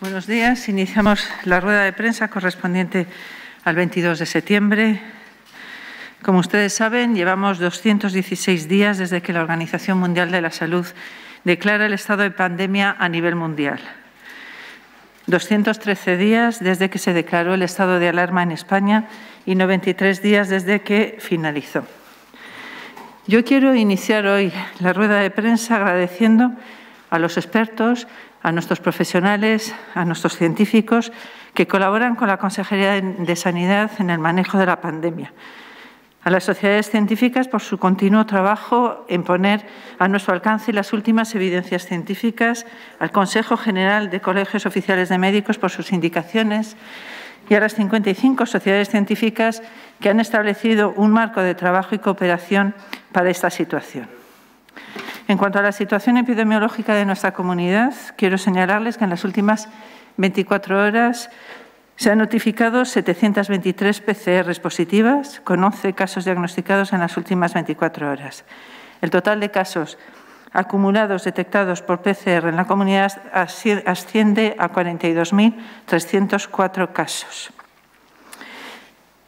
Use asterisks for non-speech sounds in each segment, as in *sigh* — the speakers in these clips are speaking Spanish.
Buenos días. Iniciamos la rueda de prensa correspondiente al 22 de septiembre. Como ustedes saben, llevamos 216 días desde que la Organización Mundial de la Salud declara el estado de pandemia a nivel mundial. 213 días desde que se declaró el estado de alarma en España y 93 días desde que finalizó. Yo quiero iniciar hoy la rueda de prensa agradeciendo a los expertos a nuestros profesionales, a nuestros científicos que colaboran con la Consejería de Sanidad en el manejo de la pandemia, a las sociedades científicas por su continuo trabajo en poner a nuestro alcance las últimas evidencias científicas, al Consejo General de Colegios Oficiales de Médicos por sus indicaciones y a las 55 sociedades científicas que han establecido un marco de trabajo y cooperación para esta situación. En cuanto a la situación epidemiológica de nuestra comunidad, quiero señalarles que en las últimas 24 horas se han notificado 723 PCR positivas, con 11 casos diagnosticados en las últimas 24 horas. El total de casos acumulados detectados por PCR en la comunidad asciende a 42.304 casos.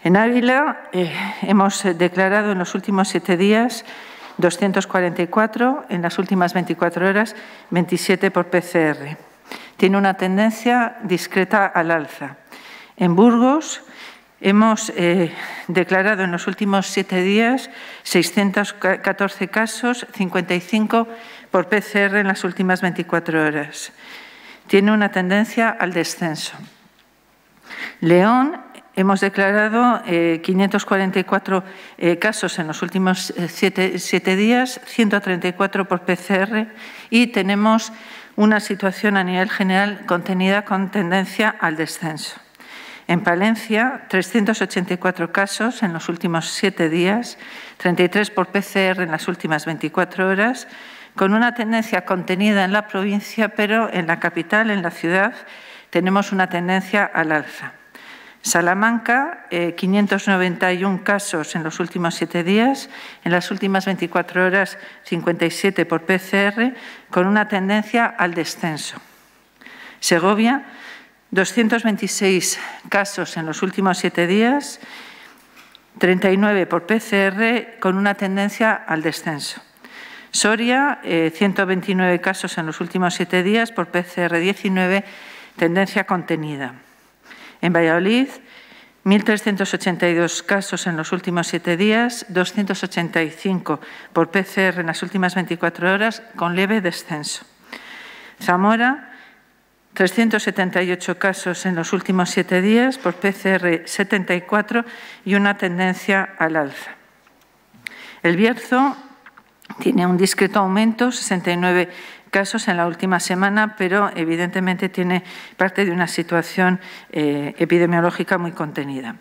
En Ávila eh, hemos eh, declarado en los últimos siete días 244 en las últimas 24 horas, 27 por PCR. Tiene una tendencia discreta al alza. En Burgos hemos eh, declarado en los últimos siete días 614 casos, 55 por PCR en las últimas 24 horas. Tiene una tendencia al descenso. León Hemos declarado 544 eh, eh, casos en los últimos eh, siete, siete, días, 134 por PCR y tenemos una situación a nivel general contenida con tendencia al descenso. En Palencia, 384 casos en los últimos siete días, 33 por PCR en las últimas 24 horas, con una tendencia contenida en la provincia, pero en la capital, en la ciudad, tenemos una tendencia al alza. Salamanca, 591 eh, casos en los últimos siete días, en las últimas 24 horas 57 por PCR, con una tendencia al descenso. Segovia, 226 casos en los últimos siete días, 39 por PCR, con una tendencia al descenso. Soria, 129 eh, casos en los últimos siete días por PCR 19, tendencia contenida. En Valladolid, 1.382 casos en los últimos siete días, 285 por PCR en las últimas 24 horas, con leve descenso. Zamora, 378 casos en los últimos siete días, por PCR 74 y una tendencia al alza. El Bierzo tiene un discreto aumento, 69 casos en la última semana, pero evidentemente tiene parte de una situación eh, epidemiológica muy contenida.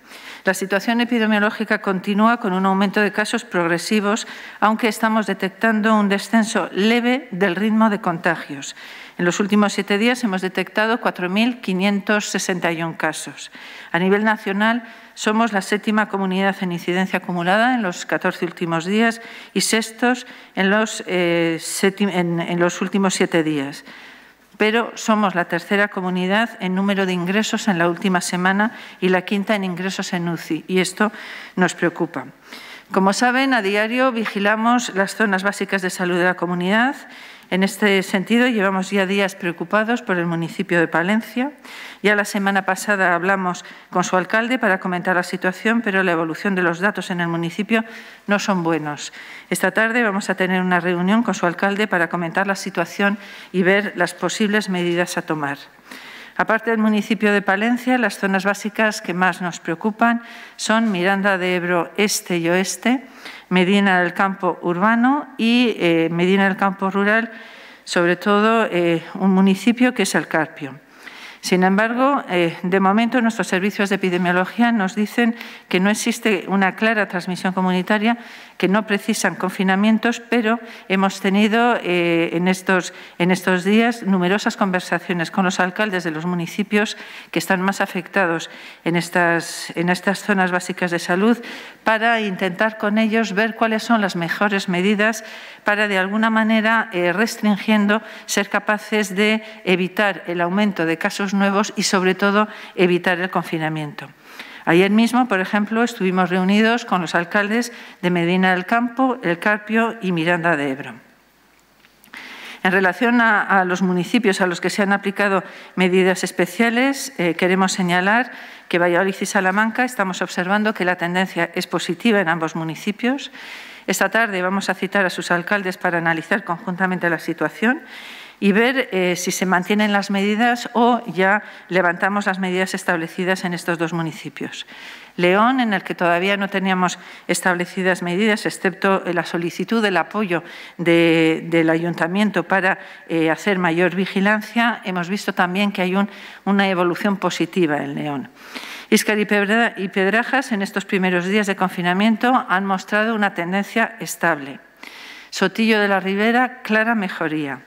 La situación epidemiológica continúa con un aumento de casos progresivos, aunque estamos detectando un descenso leve del ritmo de contagios. En los últimos siete días hemos detectado 4.561 casos. A nivel nacional, somos la séptima comunidad en incidencia acumulada en los 14 últimos días y sextos en los, eh, los últimos siete días pero somos la tercera comunidad en número de ingresos en la última semana y la quinta en ingresos en UCI, y esto nos preocupa. Como saben, a diario vigilamos las zonas básicas de salud de la comunidad en este sentido, llevamos ya días preocupados por el municipio de Palencia. Ya la semana pasada hablamos con su alcalde para comentar la situación, pero la evolución de los datos en el municipio no son buenos. Esta tarde vamos a tener una reunión con su alcalde para comentar la situación y ver las posibles medidas a tomar. Aparte del municipio de Palencia, las zonas básicas que más nos preocupan son Miranda de Ebro Este y Oeste, Medina del campo urbano y eh, Medina del campo rural, sobre todo eh, un municipio que es el Carpio. Sin embargo, eh, de momento nuestros servicios de epidemiología nos dicen que no existe una clara transmisión comunitaria, que no precisan confinamientos, pero hemos tenido eh, en, estos, en estos días numerosas conversaciones con los alcaldes de los municipios que están más afectados en estas, en estas zonas básicas de salud para intentar con ellos ver cuáles son las mejores medidas para, de alguna manera, eh, restringiendo, ser capaces de evitar el aumento de casos nuevos y, sobre todo, evitar el confinamiento. Ayer mismo, por ejemplo, estuvimos reunidos con los alcaldes de Medina del Campo, El Carpio y Miranda de Ebro. En relación a, los municipios a los que se han aplicado medidas especiales, eh, queremos señalar que Valladolid y Salamanca estamos observando que la tendencia es positiva en ambos municipios. Esta tarde vamos a citar a sus alcaldes para analizar conjuntamente la situación y ver eh, si se mantienen las medidas o ya levantamos las medidas establecidas en estos dos municipios. León, en el que todavía no teníamos establecidas medidas, excepto eh, la solicitud del apoyo del ayuntamiento para eh, hacer mayor vigilancia, hemos visto también que hay una evolución positiva en León. Iscar y Pedrajas, en estos primeros días de confinamiento, han mostrado una tendencia estable. Sotillo de la Ribera, clara mejoría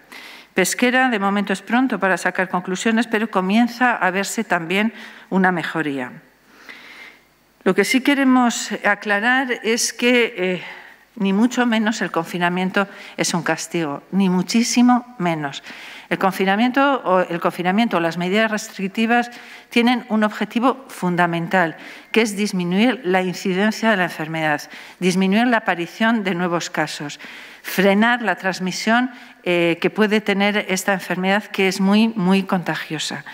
pesquera. De momento es pronto para sacar conclusiones, pero comienza a verse también una mejoría. Lo que sí queremos aclarar es que eh, ni mucho menos el confinamiento es un castigo, ni muchísimo menos. El confinamiento, o las medidas restrictivas tienen un objetivo fundamental, que es disminuir la incidencia de la enfermedad, disminuir la aparición de nuevos casos, frenar la transmisión eh, que puede tener esta enfermedad que es muy, muy contagiosa.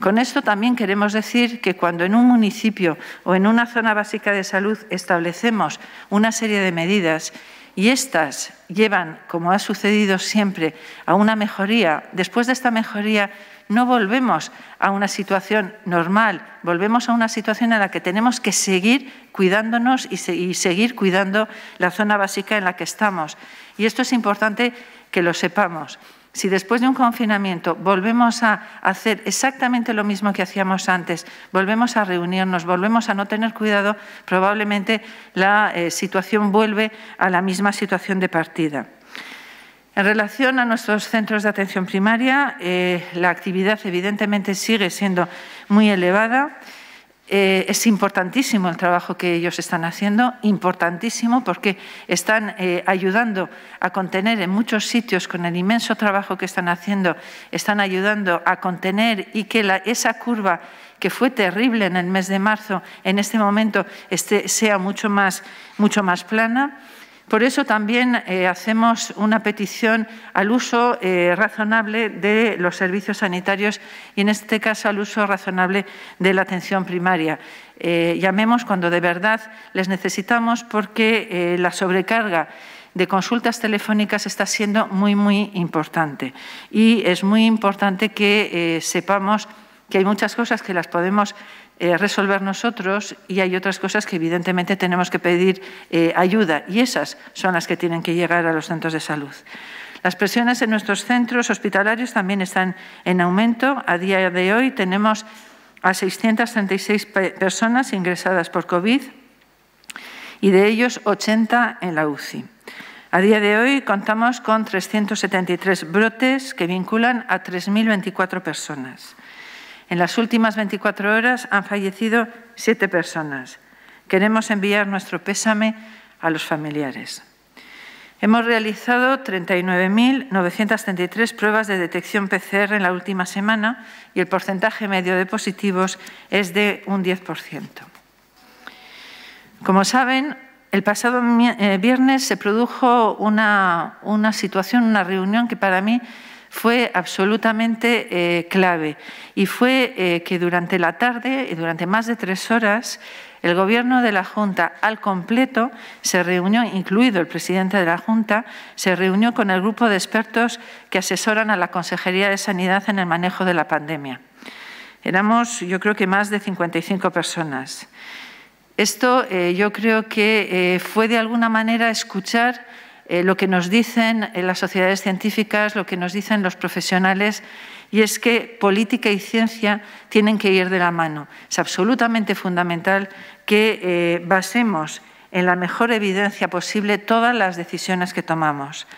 Con esto también queremos decir que cuando en un municipio o en una zona básica de salud establecemos una serie de medidas y estas llevan, como ha sucedido siempre, a una mejoría. Después de esta mejoría no volvemos a una situación normal, volvemos a una situación en la que tenemos que seguir cuidándonos y, y seguir cuidando la zona básica en la que estamos. Y esto es importante que lo sepamos si después de un confinamiento volvemos a hacer exactamente lo mismo que hacíamos antes, volvemos a reunirnos, volvemos a no tener cuidado, probablemente la eh, situación vuelve a la misma situación de partida. En relación a nuestros centros de atención primaria, eh, la actividad evidentemente sigue siendo muy elevada. Eh, es importantísimo el trabajo que ellos están haciendo, importantísimo porque están eh, ayudando a contener en muchos sitios con el inmenso trabajo que están haciendo, están ayudando a contener y que esa curva que fue terrible en el mes de marzo, en este momento este, sea mucho más, mucho más plana. Por eso también eh, hacemos una petición al uso eh, razonable de los servicios sanitarios y, en este caso, al uso razonable de la atención primaria. Eh, llamemos cuando de verdad les necesitamos porque la sobrecarga de consultas telefónicas está siendo muy, muy importante. Y es muy importante que sepamos que hay muchas cosas que las podemos eh, resolver nosotros y hay otras cosas que evidentemente tenemos que pedir eh, ayuda y esas son las que tienen que llegar a los centros de salud. Las presiones en nuestros centros hospitalarios también están en aumento. A día de hoy tenemos a 636 personas ingresadas por COVID y de ellos 80 en la UCI. A día de hoy contamos con 373 brotes que vinculan a 3.024 personas. En las últimas 24 horas han fallecido siete personas. Queremos enviar nuestro pésame a los familiares. Hemos realizado 39.933 pruebas de detección PCR en la última semana y el porcentaje medio de positivos es de un 10%. Como saben, el pasado eh, viernes se produjo una, una situación, una reunión que para mí fue absolutamente eh, clave y fue eh, que durante la tarde, y durante más de tres horas, el Gobierno de la Junta al completo se reunió, incluido el presidente de la Junta, se reunió con el grupo de expertos que asesoran a la Consejería de Sanidad en el manejo de la pandemia. Éramos, yo creo que más de 55 personas. Esto eh, yo creo que fue de alguna manera escuchar eh, lo que nos dicen eh, las sociedades científicas, lo que nos dicen los profesionales, y es que política y ciencia tienen que ir de la mano. Es absolutamente fundamental que eh, basemos en la mejor evidencia posible todas las decisiones que tomamos.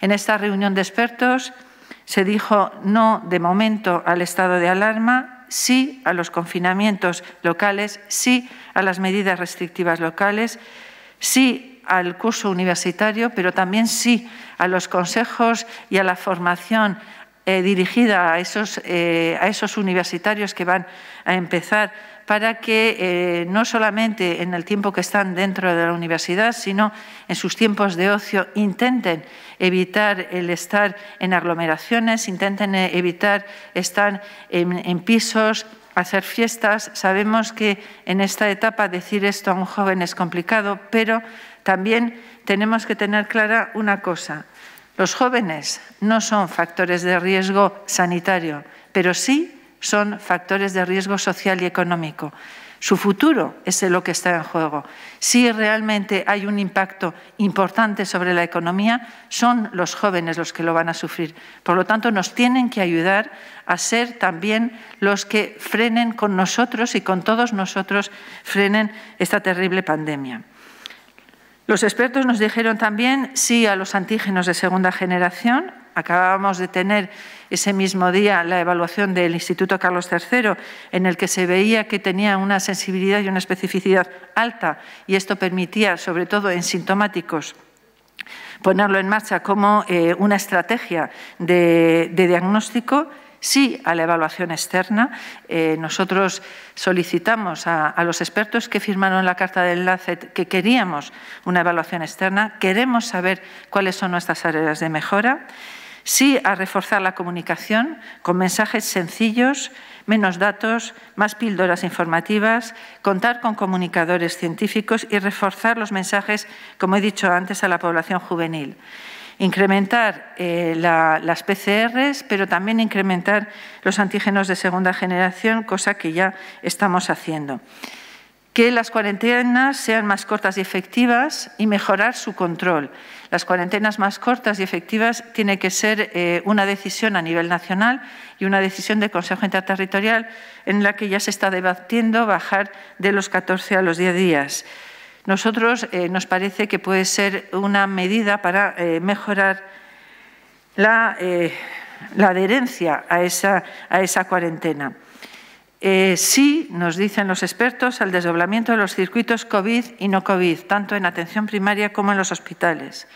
En esta reunión de expertos se dijo no de momento al estado de alarma, sí a los confinamientos locales, sí a las medidas restrictivas locales, sí al curso universitario, pero también sí a los consejos y a la formación eh, dirigida a esos, eh, a esos universitarios que van a empezar para que eh, no solamente en el tiempo que están dentro de la universidad, sino en sus tiempos de ocio, intenten evitar el estar en aglomeraciones, intenten evitar estar en, en pisos, hacer fiestas. Sabemos que en esta etapa decir esto a un joven es complicado, pero también tenemos que tener clara una cosa. Los jóvenes no son factores de riesgo sanitario, pero sí son factores de riesgo social y económico. Su futuro es lo que está en juego. Si realmente hay un impacto importante sobre la economía, son los jóvenes los que lo van a sufrir. Por lo tanto, nos tienen que ayudar a ser también los que frenen con nosotros y con todos nosotros frenen esta terrible pandemia. Los expertos nos dijeron también sí a los antígenos de segunda generación. Acabábamos de tener ese mismo día la evaluación del Instituto Carlos III, en el que se veía que tenía una sensibilidad y una especificidad alta, y esto permitía, sobre todo en sintomáticos, ponerlo en marcha como eh, una estrategia de diagnóstico sí a la evaluación externa. Eh, nosotros solicitamos a, a, los expertos que firmaron la carta de enlace que queríamos una evaluación externa, queremos saber cuáles son nuestras áreas de mejora, sí a reforzar la comunicación con mensajes sencillos, menos datos, más píldoras informativas, contar con comunicadores científicos y reforzar los mensajes, como he dicho antes, a la población juvenil incrementar eh, las PCRs, pero también incrementar los antígenos de segunda generación, cosa que ya estamos haciendo. Que las cuarentenas sean más cortas y efectivas y mejorar su control. Las cuarentenas más cortas y efectivas tiene que ser eh, una decisión a nivel nacional y una decisión del Consejo Interterritorial en la que ya se está debatiendo bajar de los 14 a los 10 días nosotros eh, nos parece que puede ser una medida para eh, mejorar eh, la, adherencia a esa, a esa cuarentena. sí, nos dicen los expertos, al desdoblamiento de los circuitos COVID y no COVID, tanto en atención primaria como en los hospitales.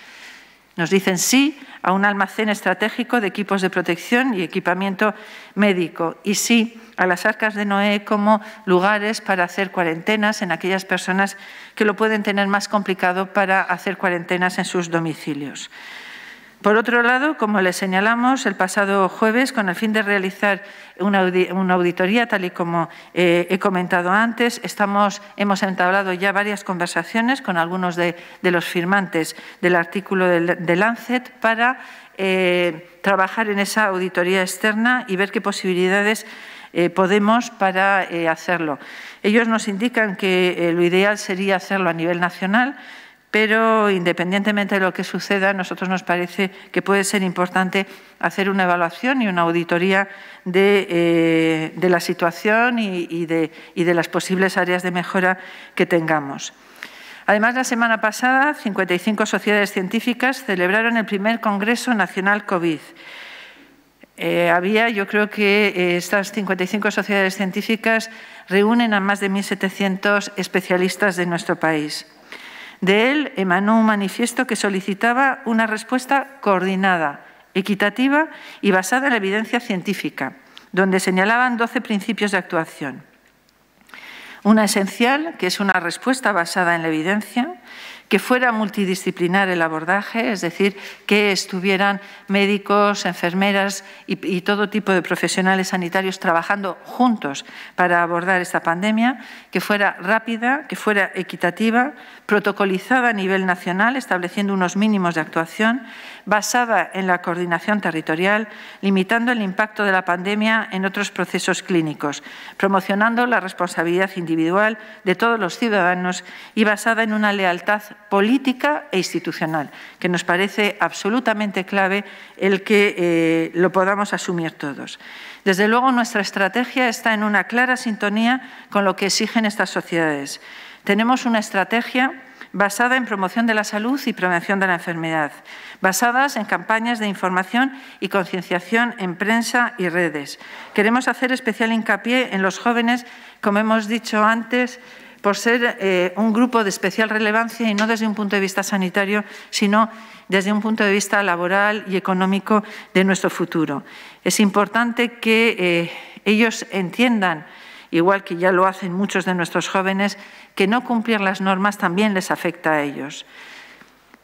Nos dicen sí a un almacén estratégico de equipos de protección y equipamiento médico y sí a las arcas de Noé como lugares para hacer cuarentenas en aquellas personas que lo pueden tener más complicado para hacer cuarentenas en sus domicilios. Por otro lado, como les señalamos el pasado jueves, con el fin de realizar una, auditoría, tal y como eh, he comentado antes, estamos, hemos entablado ya varias conversaciones con algunos de, los firmantes del artículo de Lancet para eh, trabajar en esa auditoría externa y ver qué posibilidades eh, podemos para hacerlo. Ellos nos indican que lo ideal sería hacerlo a nivel nacional, pero independientemente de lo que suceda, a nosotros nos parece que puede ser importante hacer una evaluación y una auditoría de, eh, la situación y, de, las posibles áreas de mejora que tengamos. Además, la semana pasada, 55 sociedades científicas celebraron el primer Congreso Nacional COVID. Eh, había, yo creo que eh, estas 55 sociedades científicas reúnen a más de 1.700 especialistas de nuestro país. De él emanó un manifiesto que solicitaba una respuesta coordinada, equitativa y basada en la evidencia científica, donde señalaban 12 principios de actuación. Una esencial, que es una respuesta basada en la evidencia, que fuera multidisciplinar el abordaje, es decir, que estuvieran médicos, enfermeras y, todo tipo de profesionales sanitarios trabajando juntos para abordar esta pandemia, que fuera rápida, que fuera equitativa, protocolizada a nivel nacional, estableciendo unos mínimos de actuación basada en la coordinación territorial, limitando el impacto de la pandemia en otros procesos clínicos, promocionando la responsabilidad individual de todos los ciudadanos y basada en una lealtad política e institucional, que nos parece absolutamente clave el que eh, lo podamos asumir todos. Desde luego, nuestra estrategia está en una clara sintonía con lo que exigen estas sociedades. Tenemos una estrategia basada en promoción de la salud y prevención de la enfermedad, basadas en campañas de información y concienciación en prensa y redes. Queremos hacer especial hincapié en los jóvenes, como hemos dicho antes, por ser eh, un grupo de especial relevancia y no desde un punto de vista sanitario, sino desde un punto de vista laboral y económico de nuestro futuro. Es importante que eh, ellos entiendan igual que ya lo hacen muchos de nuestros jóvenes, que no cumplir las normas también les afecta a ellos.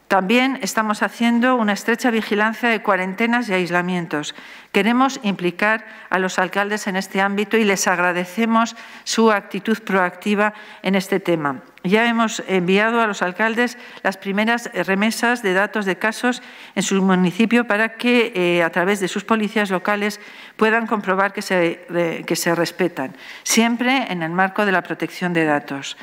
También estamos haciendo una estrecha vigilancia de cuarentenas y aislamientos. Queremos implicar a los alcaldes en este ámbito y les agradecemos su actitud proactiva en este tema. Ya hemos enviado a los alcaldes las primeras eh, remesas de datos de casos en su municipio para que eh, a través de sus policías locales puedan comprobar eh, que se respetan, siempre en el marco de la protección de datos.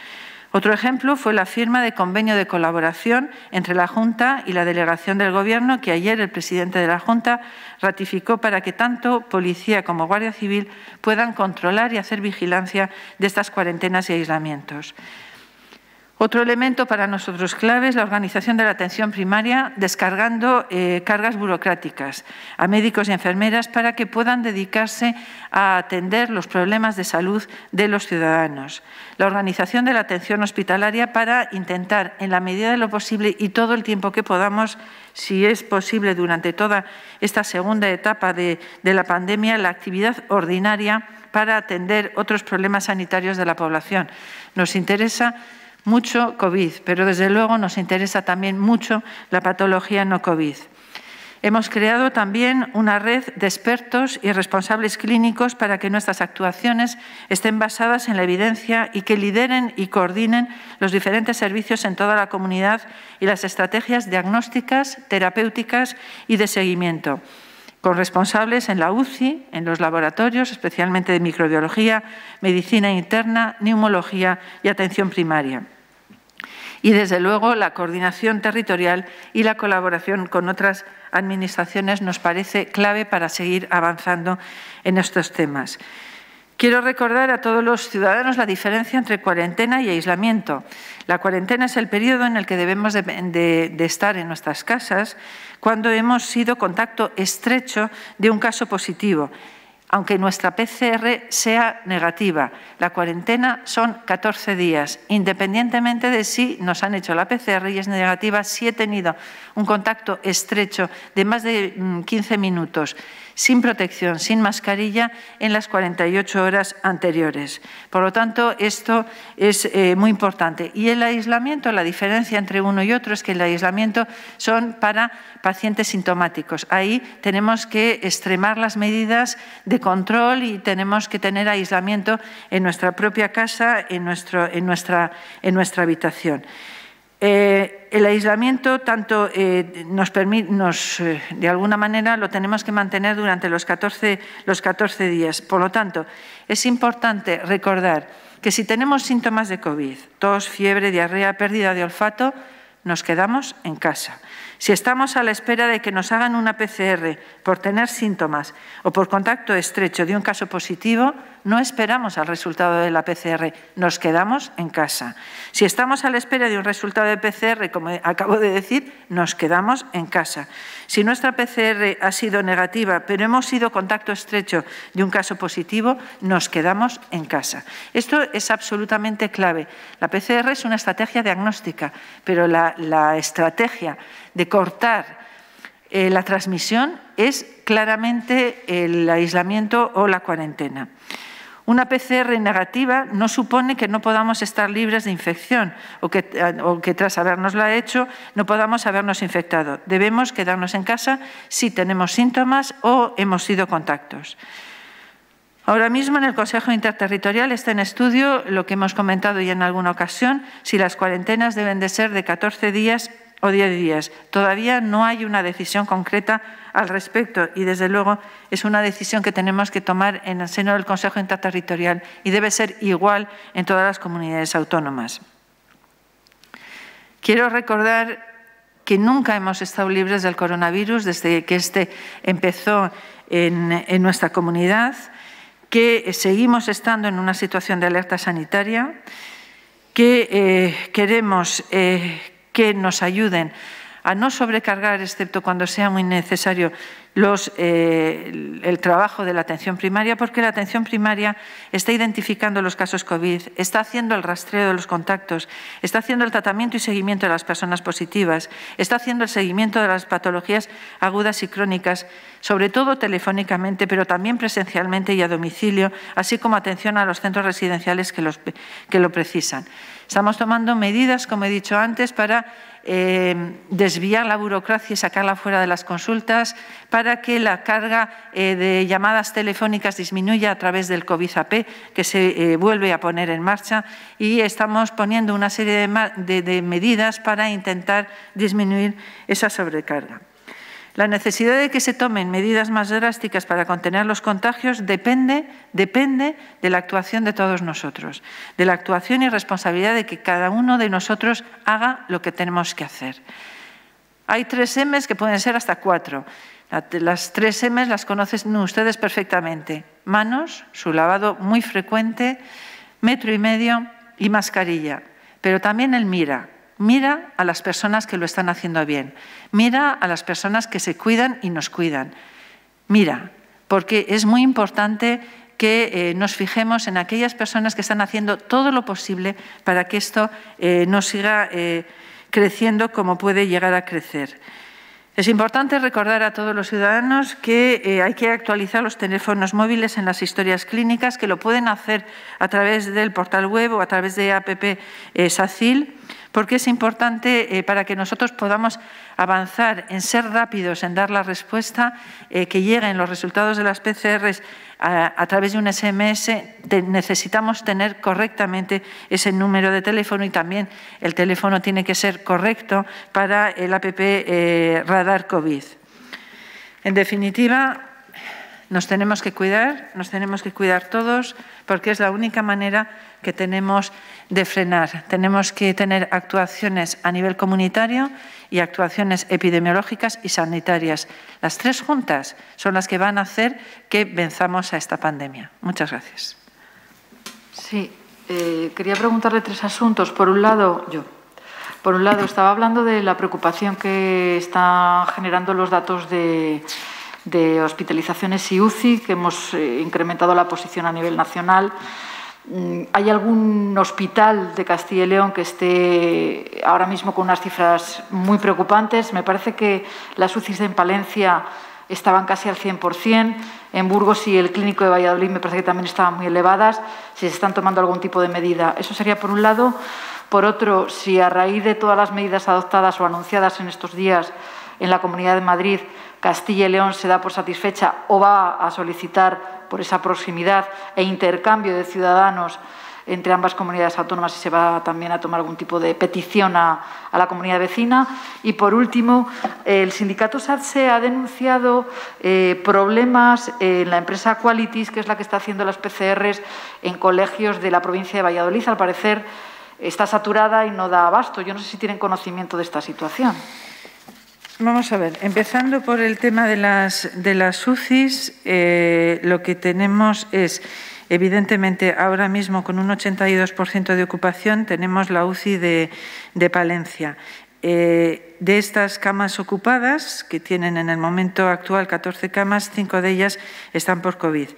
Otro ejemplo fue la firma de convenio de colaboración entre la Junta y la delegación del Gobierno que ayer el presidente de la Junta ratificó para que tanto policía como Guardia Civil puedan controlar y hacer vigilancia de estas cuarentenas y aislamientos. Otro elemento para nosotros clave es la organización de la atención primaria, descargando eh, cargas burocráticas a médicos y enfermeras para que puedan dedicarse a atender los problemas de salud de los ciudadanos. La organización de la atención hospitalaria para intentar, en la medida de lo posible y todo el tiempo que podamos, si es posible durante toda esta segunda etapa de, de la pandemia, la actividad ordinaria para atender otros problemas sanitarios de la población. Nos interesa mucho COVID, pero desde luego nos interesa también mucho la patología no COVID. Hemos creado también una red de expertos y responsables clínicos para que nuestras actuaciones estén basadas en la evidencia y que lideren y coordinen los diferentes servicios en toda la comunidad y las estrategias diagnósticas, terapéuticas y de seguimiento, con responsables en la UCI, en los laboratorios, especialmente de microbiología, medicina interna, neumología y atención primaria y, desde luego, la coordinación territorial y la colaboración con otras administraciones nos parece clave para seguir avanzando en estos temas. Quiero recordar a todos los ciudadanos la diferencia entre cuarentena y aislamiento. La cuarentena es el periodo en el que debemos de, estar en nuestras casas cuando hemos sido contacto estrecho de un caso positivo aunque nuestra PCR sea negativa. La cuarentena son 14 días, independientemente de si nos han hecho la PCR y es negativa, si he tenido un contacto estrecho de más de 15 mm, minutos sin protección, sin mascarilla, en las 48 horas anteriores. Por lo tanto, esto es eh, muy importante. Y el aislamiento, la diferencia entre uno y otro es que el aislamiento son para pacientes sintomáticos. Ahí tenemos que extremar las medidas de control y tenemos que tener aislamiento en nuestra propia casa, en nuestra habitación. Eh, el aislamiento tanto eh, nos nos, eh, de alguna manera lo tenemos que mantener durante los 14, los 14 días. Por lo tanto, es importante recordar que si tenemos síntomas de COVID, tos, fiebre, diarrea, pérdida de olfato, nos quedamos en casa. Si estamos a la espera de que nos hagan una PCR por tener síntomas o por contacto estrecho de un caso positivo, no esperamos al resultado de la PCR, nos quedamos en casa. Si estamos a la espera de un resultado de PCR, como acabo de decir, nos quedamos en casa. Si nuestra PCR ha sido negativa, pero hemos sido contacto estrecho de un caso positivo, nos quedamos en casa. Esto es absolutamente clave. La PCR es una estrategia diagnóstica, pero la la, estrategia de cortar eh, la transmisión es claramente el aislamiento o la cuarentena. Una PCR negativa no supone que no podamos estar libres de infección o que, o que tras habernosla hecho no podamos habernos infectado. Debemos quedarnos en casa si tenemos síntomas o hemos sido contactos. Ahora mismo en el Consejo Interterritorial está en estudio lo que hemos comentado ya en alguna ocasión, si las cuarentenas deben de ser de 14 días o 10 días. Todavía no hay una decisión concreta al respecto y, desde luego, es una decisión que tenemos que tomar en el seno del Consejo Interterritorial y debe ser igual en todas las comunidades autónomas. Quiero recordar que nunca hemos estado libres del coronavirus desde que este empezó en nuestra comunidad que eh, seguimos estando en una situación de alerta sanitaria, que eh, queremos eh, que nos ayuden a no sobrecargar, excepto cuando sea muy necesario, eh, el trabajo de la atención primaria, porque la atención primaria está identificando los casos COVID, está haciendo el rastreo de los contactos, está haciendo el tratamiento y seguimiento de las personas positivas, está haciendo el seguimiento de las patologías agudas y crónicas, sobre todo telefónicamente, pero también presencialmente y a domicilio, así como atención a los centros residenciales que lo precisan. Estamos tomando medidas, como he dicho antes, para Em, desviar la burocracia y sacarla fuera de las consultas, para que la carga eh, de llamadas telefónicas disminuya a través del COVID-AP, que se eh, vuelve a poner en marcha, y estamos poniendo una serie de medidas para intentar disminuir esa sobrecarga. La necesidad de que se tomen medidas más drásticas para contener los contagios depende, depende de la actuación de todos nosotros, de la actuación y responsabilidad de que cada uno de nosotros haga lo que tenemos que hacer. Hay tres M's que pueden ser hasta cuatro. Las tres M's las conocen ustedes perfectamente. Manos, su lavado muy frecuente, metro y medio y mascarilla. Pero también el mira, Mira a las personas que lo están haciendo bien. Mira a las personas que se cuidan y nos cuidan. Mira, porque es muy importante que eh, nos fijemos en aquellas personas que están haciendo todo lo posible para que esto eh, no siga eh, creciendo como puede llegar a crecer. Es importante recordar a todos los ciudadanos que eh, hay que actualizar los teléfonos móviles en las historias clínicas, que lo pueden hacer a través del portal web o a través de APP eh, SACIL, porque es importante eh, para que nosotros podamos avanzar en ser rápidos, en dar la respuesta, eh, que lleguen los resultados de las PCRs a, través de un SMS, necesitamos tener correctamente ese número de teléfono y también el teléfono tiene que ser correcto para el APP eh, Radar COVID. En definitiva, nos tenemos que cuidar, nos tenemos que cuidar todos, porque es la única manera que tenemos de frenar. Tenemos que tener actuaciones a nivel comunitario y actuaciones epidemiológicas y sanitarias. Las tres juntas son las que van a hacer que venzamos a esta pandemia. Muchas gracias. Sí, eh, quería preguntarle tres asuntos. Por un lado, yo. Por un lado, estaba hablando de la preocupación que están generando los datos de de hospitalizaciones y UCI, que hemos eh, incrementado la posición a nivel nacional. Mm, ¿Hay algún hospital de Castilla y León que esté ahora mismo con unas cifras muy preocupantes? Me parece que las UCIs en Palencia estaban casi al 100%, en Burgos y el Clínico de Valladolid me parece que también estaban muy elevadas, si se están tomando algún tipo de medida. Eso sería por un lado. Por otro, si a raíz de todas las medidas adoptadas o anunciadas en estos días en la Comunidad de Madrid Castilla y León se da por satisfecha o va a solicitar por esa proximidad e intercambio de ciudadanos entre ambas comunidades autónomas y se va también a tomar algún tipo de petición a, la comunidad vecina. Y por último, el sindicato SATSE ha denunciado eh, problemas en la empresa Qualities, que es la que está haciendo las PCRs en colegios de la provincia de Valladolid. Al parecer está saturada y no da abasto. Yo no sé si tienen conocimiento de esta situación. Vamos a ver, empezando por el tema de las, de las UCIs, eh, lo que tenemos es, evidentemente, ahora mismo con un 82% de ocupación tenemos la UCI de, Palencia. Eh, de estas camas ocupadas, que tienen en el momento actual 14 camas, cinco de ellas están por COVID.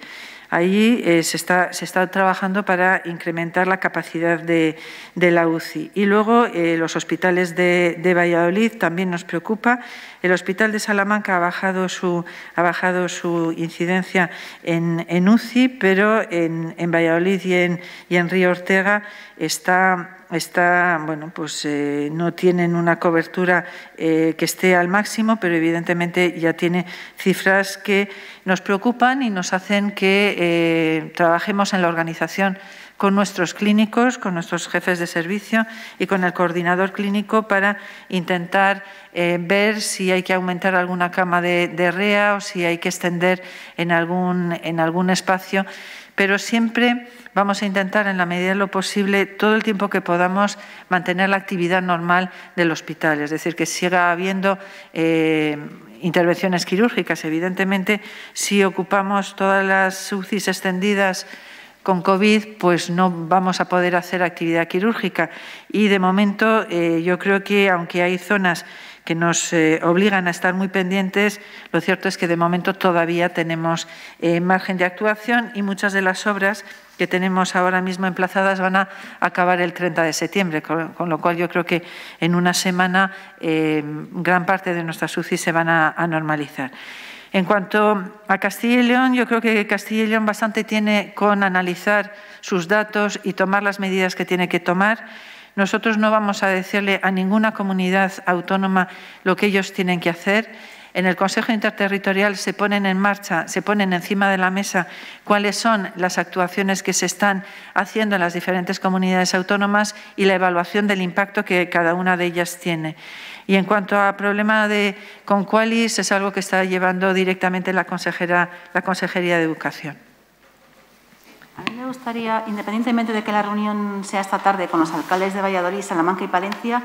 Ahí eh, se, está, trabajando para incrementar la capacidad de, la UCI. Y luego eh, los hospitales de, de Valladolid también nos preocupa el Hospital de Salamanca ha bajado su, ha bajado su incidencia en, en UCI, pero en, en Valladolid y en, y en Río Ortega está está, bueno, pues eh, no tienen una cobertura eh, que esté al máximo, pero evidentemente ya tiene cifras que nos preocupan y nos hacen que eh, trabajemos en la organización con nuestros clínicos, con nuestros jefes de servicio y con el coordinador clínico para intentar eh, ver si hay que aumentar alguna cama de, REA o si hay que extender en algún, en algún espacio. Pero siempre vamos a intentar, en la medida de lo posible, todo el tiempo que podamos, mantener la actividad normal del hospital. Es decir, que siga habiendo eh, intervenciones quirúrgicas, evidentemente, si ocupamos todas las UCIs extendidas con COVID pues no vamos a poder hacer actividad quirúrgica y de momento eh, yo creo que aunque hay zonas que nos eh, obligan a estar muy pendientes, lo cierto es que de momento todavía tenemos eh, margen de actuación y muchas de las obras que tenemos ahora mismo emplazadas van a acabar el 30 de septiembre, con, lo cual yo creo que en una semana gran parte de nuestras UCI se van a normalizar. En cuanto a Castilla y León, yo creo que Castilla y León bastante tiene con analizar sus datos y tomar las medidas que tiene que tomar. Nosotros no vamos a decirle a ninguna comunidad autónoma lo que ellos tienen que hacer en el Consejo Interterritorial se ponen en marcha, se ponen encima de la mesa cuáles son las actuaciones que se están haciendo en las diferentes comunidades autónomas y la evaluación del impacto que cada una de ellas tiene. Y en cuanto al problema de Conqualis, es algo que está llevando directamente la Consejería de Educación. A mí me gustaría, independientemente de que la reunión sea esta tarde con los alcaldes de Valladolid, Salamanca y Palencia,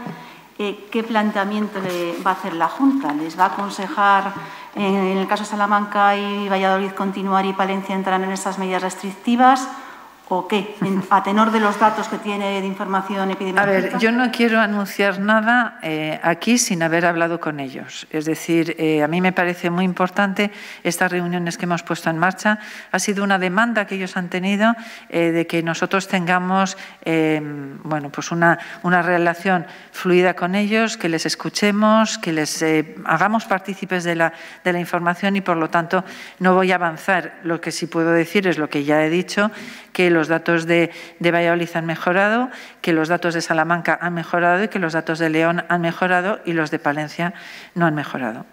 eh, qué planteamiento va a hacer la Junta. ¿Les va a aconsejar, eh, en el caso de Salamanca y Valladolid, continuar y Palencia entrar en esas medidas restrictivas? o qué, a tenor de los datos que tiene de información epidemiológica? A ver, yo no quiero anunciar nada eh, aquí sin haber hablado con ellos. Es decir, eh, a mí me parece muy importante estas reuniones que hemos puesto en marcha. Ha sido una demanda que ellos han tenido eh, de que nosotros tengamos bueno, pues una, una relación fluida con ellos, que les escuchemos, que les hagamos partícipes de la, de la información y, por lo tanto, no voy a avanzar. Lo que sí puedo decir es lo que ya he dicho, que los datos de, de Valladolid han mejorado, que los datos de Salamanca han mejorado y que los datos de León han mejorado y los de Palencia no han mejorado.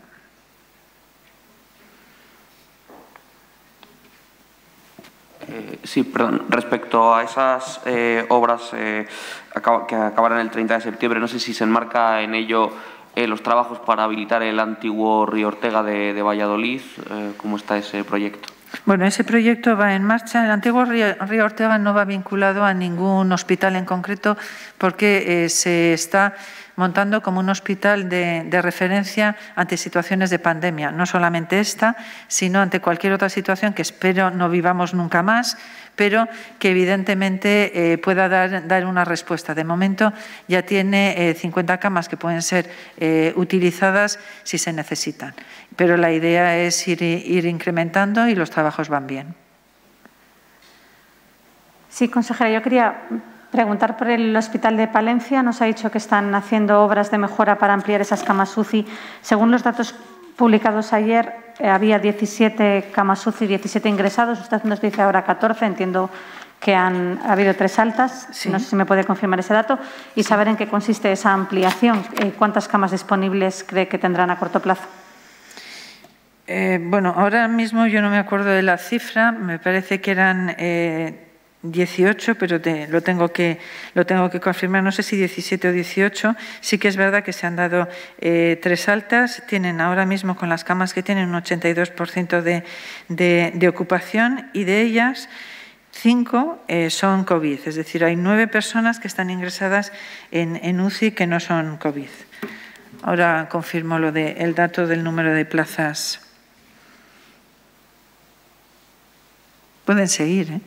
Eh, sí, perdón. Respecto a esas eh, obras eh, que acabarán el 30 de septiembre, no sé si se enmarca en ello eh, los trabajos para habilitar el antiguo río Ortega de, Valladolid. Eh, ¿Cómo está ese proyecto? Bueno, ese proyecto va en marcha. El antiguo río, Ortega no va vinculado a ningún hospital en concreto porque eh, se está montando como un hospital de, referencia ante situaciones de pandemia, no solamente esta, sino ante cualquier otra situación que espero no vivamos nunca más, pero que evidentemente eh, pueda dar, una respuesta. De momento ya tiene 50 eh, camas que pueden ser eh, utilizadas si se necesitan, pero la idea es ir, ir incrementando y los trabajos van bien. Sí, consejera, yo quería Preguntar por el Hospital de Palencia. Nos ha dicho que están haciendo obras de mejora para ampliar esas camas UCI. Según los datos publicados ayer, eh, había 17 camas UCI, 17 ingresados. Usted nos dice ahora 14. Entiendo que han habido tres altas. No sé si me puede confirmar ese dato y saber en qué consiste esa ampliación. Eh, ¿Cuántas camas disponibles cree que tendrán a corto plazo? Eh, bueno, ahora mismo yo no me acuerdo de la cifra. Me parece que eran 18, pero lo, tengo que, lo tengo que confirmar, no sé si 17 o 18, sí que es verdad que se han dado eh, tres altas, tienen ahora mismo con las camas que tienen un 82% de, de, ocupación y de ellas cinco eh, son COVID, es decir, hay nueve personas que están ingresadas en, en UCI que no son COVID. Ahora confirmo lo de, el dato del número de plazas. Pueden seguir, ¿eh?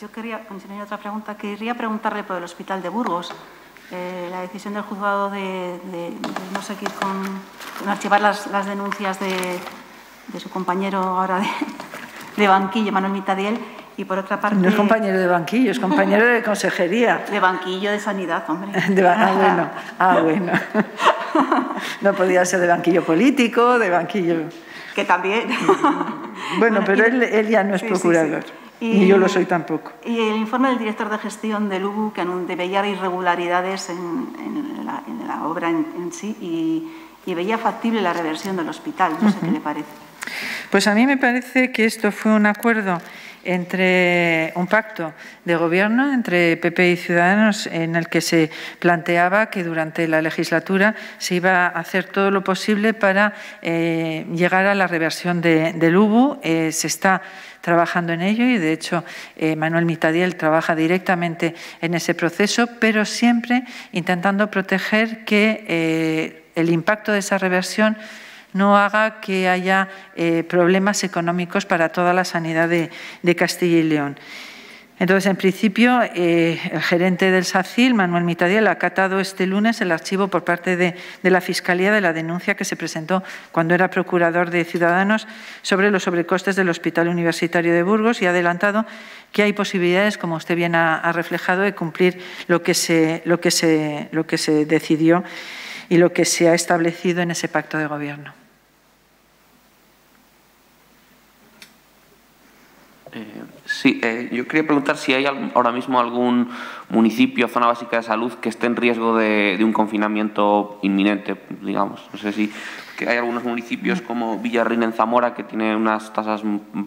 yo quería, otra pregunta. Quería preguntarle por el hospital de Burgos. Eh, la decisión del juzgado de, no seguir con, archivar las, denuncias de, su compañero ahora de, banquillo, Manuel Mitadiel, y por otra parte... No es compañero de banquillo, es compañero de consejería. *laughs* De banquillo de sanidad, hombre. *laughs* ah, bueno, ah, bueno. *laughs* No podía ser de banquillo político, de banquillo... Que también... Mm. Bueno, pero él, ya no es procurador. Y, yo lo soy tampoco. Y el informe del director de gestión del UBU que veía irregularidades en, la, en la, obra en, sí y, veía factible la reversión del hospital. No sé qué le parece. Pues a mí me parece que esto fue un acuerdo entre un pacto de gobierno entre PP y Ciudadanos en el que se planteaba que durante la legislatura se iba a hacer todo lo posible para eh, llegar a la reversión de, del UBU. Eh, se está trabajando en ello y de hecho eh, Manuel Mitadiel trabaja directamente en ese proceso, pero siempre intentando proteger que eh, el impacto de esa reversión no haga que haya eh, problemas económicos para toda la sanidad de Castilla y León. Entonces, en principio, eh, el gerente del SACIL, Manuel Mitadiel, ha acatado este lunes el archivo por parte de, la Fiscalía de la denuncia que se presentó cuando era procurador de Ciudadanos sobre los sobrecostes del Hospital Universitario de Burgos y ha adelantado que hay posibilidades, como usted bien ha, reflejado, de cumplir lo que, se, decidió y lo que se ha establecido en ese pacto de gobierno. Eh, Sí, eh, yo quería preguntar si hay ahora mismo algún municipio, zona básica de salud, que esté en riesgo de, de un confinamiento inminente, digamos. No sé si que hay algunos municipios como Villarrín en Zamora que tiene unas tasas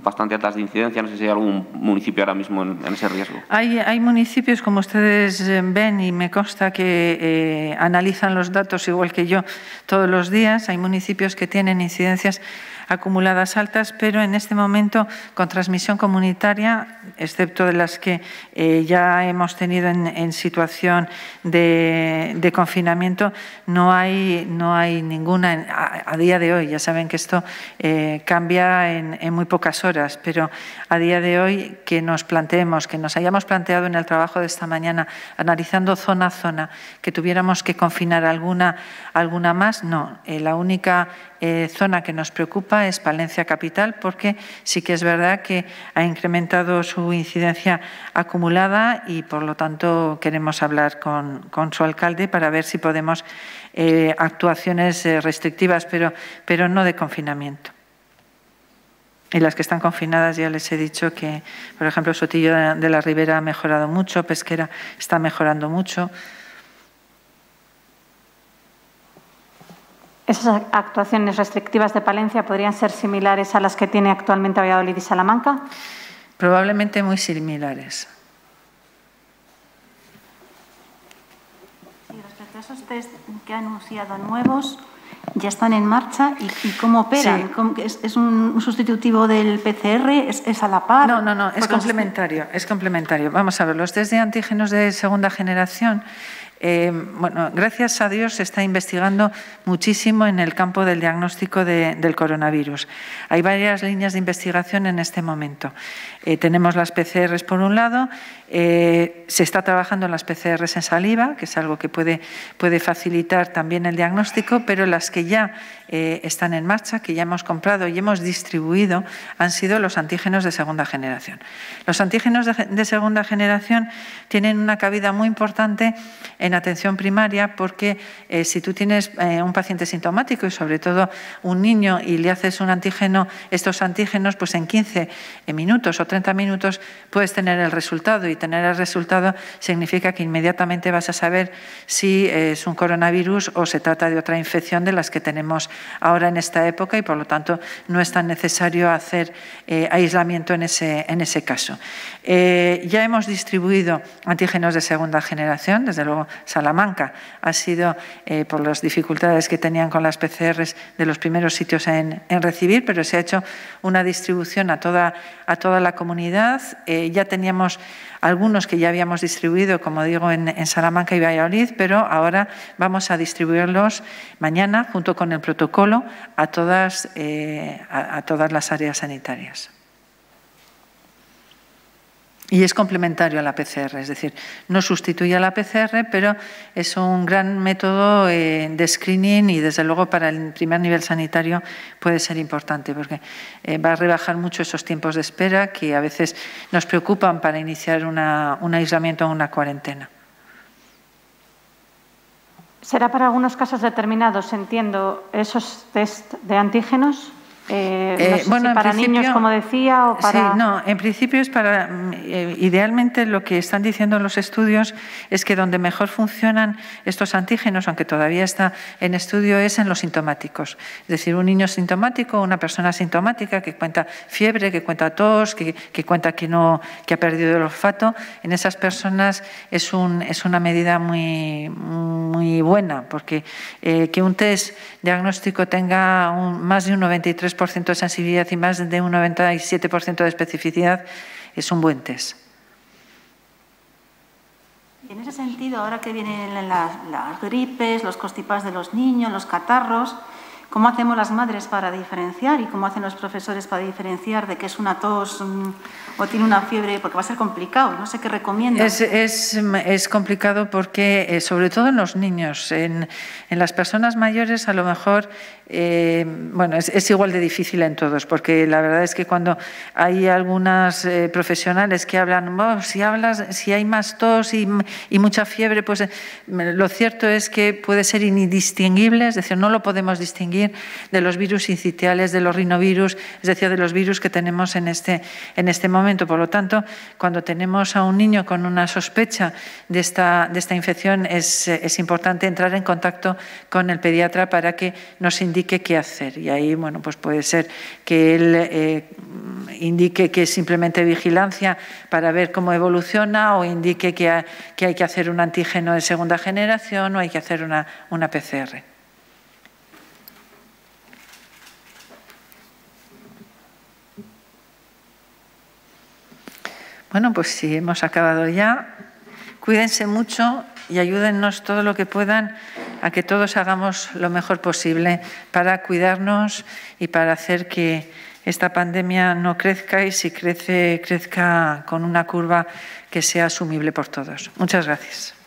bastante altas de incidencia. No sé si hay algún municipio ahora mismo en, ese riesgo. Hay, hay, municipios, como ustedes eh, ven, y me consta que eh, analizan los datos igual que yo todos los días, hay municipios que tienen incidencias acumuladas altas, pero en este momento con transmisión comunitaria, excepto de las que eh, ya hemos tenido en, situación de, confinamiento, no hay, no hay ninguna a día de hoy, ya saben que esto eh, cambia en, muy pocas horas, pero a día de hoy que nos planteemos, que nos hayamos planteado en el trabajo de esta mañana, analizando zona a zona, que tuviéramos que confinar alguna, alguna más, no. Eh, la única eh, zona que nos preocupa es Palencia Capital, porque sí que es verdad que ha incrementado su incidencia acumulada y, por lo tanto, queremos hablar con su alcalde para ver si podemos eh, actuaciones eh, restrictivas, pero, pero no de confinamiento. Y las que están confinadas, ya les he dicho que, por ejemplo, Sotillo de la Ribera ha mejorado mucho, Pesquera está mejorando mucho. ¿Esas actuaciones restrictivas de Palencia podrían ser similares a las que tiene actualmente Valladolid y Salamanca? Probablemente muy similares. esos test que ha anunciado nuevos ya están en marcha y, cómo operan. es, un sustitutivo del PCR? ¿Es, a la par? No, no, no, es complementario, es complementario. Vamos a ver, los test de antígenos de segunda generación eh, bueno, gracias a Dios se está investigando muchísimo en el campo del diagnóstico del coronavirus. Hay varias líneas de investigación en este momento. Eh, tenemos las PCRs por un lado, eh, se está trabajando en las PCRs en saliva, que es algo que puede, puede facilitar también el diagnóstico, pero las que ya están en marcha, que ya hemos comprado y hemos distribuido, han sido los antígenos de segunda generación. Los antígenos de, segunda generación tienen una cabida muy importante en atención primaria porque eh, si tú tienes eh, un paciente sintomático y sobre todo un niño y le haces un antígeno, estos antígenos, pues en 15 eh, minutos o 30 minutos puedes tener el resultado y tener el resultado significa que inmediatamente vas a saber si es un coronavirus o se trata de otra infección de las que tenemos ahora en esta época y por lo tanto no es tan necesario hacer aislamiento en ese, en ese caso. ya hemos distribuido antígenos de segunda generación, desde luego Salamanca. Ha sido, eh, por las dificultades que tenían con las PCRs, de los primeros sitios en, recibir, pero se ha hecho una distribución a toda, a toda la comunidad. Eh, ya teníamos algunos que ya habíamos distribuido, como digo, en, Salamanca y Valladolid, pero ahora vamos a distribuirlos mañana, junto con el protocolo, a todas, eh, a todas las áreas sanitarias y es complementario a la PCR, es decir, no sustituye a la PCR, pero es un gran método eh, de screening y desde luego para el primer nivel sanitario puede ser importante porque eh, va a rebajar mucho esos tiempos de espera que a veces nos preocupan para iniciar una, un aislamiento o una cuarentena. ¿Será para algunos casos determinados, entiendo, esos test de antígenos? Eh, eh, bueno, para niños, como decía, o para... Sí, no, en principio es para... Eh, idealmente lo que están diciendo los estudios es que donde mejor funcionan estos antígenos, aunque todavía está en estudio, es en los sintomáticos. Es decir, un niño sintomático, una persona sintomática que cuenta fiebre, que cuenta tos, que, que cuenta que, no, que ha perdido el olfato, en esas personas es, un, es una medida muy, muy buena, porque que un test diagnóstico tenga un, más de un 93% de sensibilidad y más de un 97% de especificidad es un buen test. En ese sentido, ahora que vienen las, gripes, los costipas de los niños, los catarros, ¿Cómo hacemos las madres para diferenciar y cómo hacen los profesores para diferenciar de que es una tos mm, o tiene una fiebre? Porque va a ser complicado. No sé qué recomiendas. Es, complicado porque, eh, sobre todo en los niños, en, en, las personas mayores, a lo mejor eh, bueno, es, igual de difícil en todos, porque la verdad es que cuando hay algunas eh, profesionales que hablan, si hablas, si hay más tos y, mucha fiebre, pues eh, lo cierto es que puede ser indistinguible, es decir, no lo podemos distinguir de los virus incitiales, de los rinovirus, es decir, de los virus que tenemos en este, en este momento. Por lo tanto, cuando tenemos a un niño con una sospecha de esta, de esta infección, es, es importante entrar en contacto con el pediatra para que nos indique indique qué hacer. Y ahí, bueno, pues puede ser que él eh, indique que es simplemente vigilancia para ver cómo evoluciona o indique que, hay que hacer un antígeno de segunda generación o hay que hacer una, PCR. Bueno, pues si hemos acabado ya. Cuídense mucho y ayúdennos todo lo que puedan a que todos hagamos lo mejor posible para cuidarnos y para hacer que esta pandemia no crezca y si crece, crezca con una curva que sea asumible por todos. Muchas gracias.